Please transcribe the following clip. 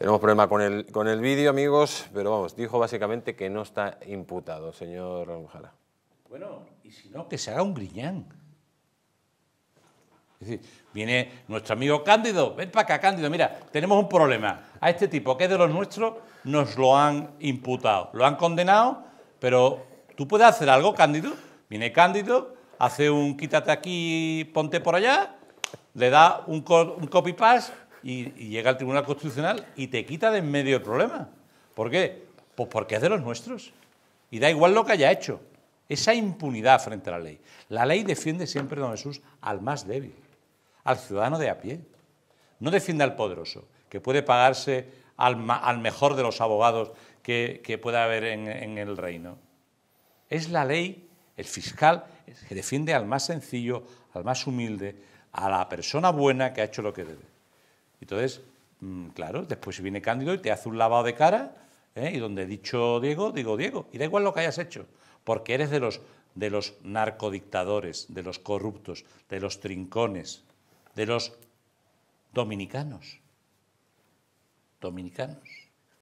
Tenemos problema con el, con el vídeo, amigos, pero vamos, dijo básicamente que no está imputado, señor Ojala. Bueno, y si no, que se haga un griñán. Es decir, viene nuestro amigo Cándido, ven para acá, Cándido, mira, tenemos un problema. A este tipo, que es de los nuestros, nos lo han imputado, lo han condenado, pero tú puedes hacer algo, Cándido. Viene Cándido, hace un quítate aquí, ponte por allá, le da un, un copy paste y, llega al Tribunal Constitucional y te quita de en medio el problema. ¿Por qué? Pues porque es de los nuestros. Y da igual lo que haya hecho. Esa impunidad frente a la ley. La ley defiende siempre, don Jesús, al más débil, al ciudadano de a pie. No defiende al poderoso, que puede pagarse al, mejor de los abogados que, pueda haber en, en el reino. Es la ley, el fiscal, que defiende al más sencillo, al más humilde, a la persona buena que ha hecho lo que debe. Entonces, mm, claro, después viene Cándido y te hace un lavado de cara, ¿eh? y donde he dicho Diego, digo Diego, y da igual lo que hayas hecho, porque eres de los, de los narcodictadores, de los corruptos, de los trincones, de los dominicanos. Dominicanos.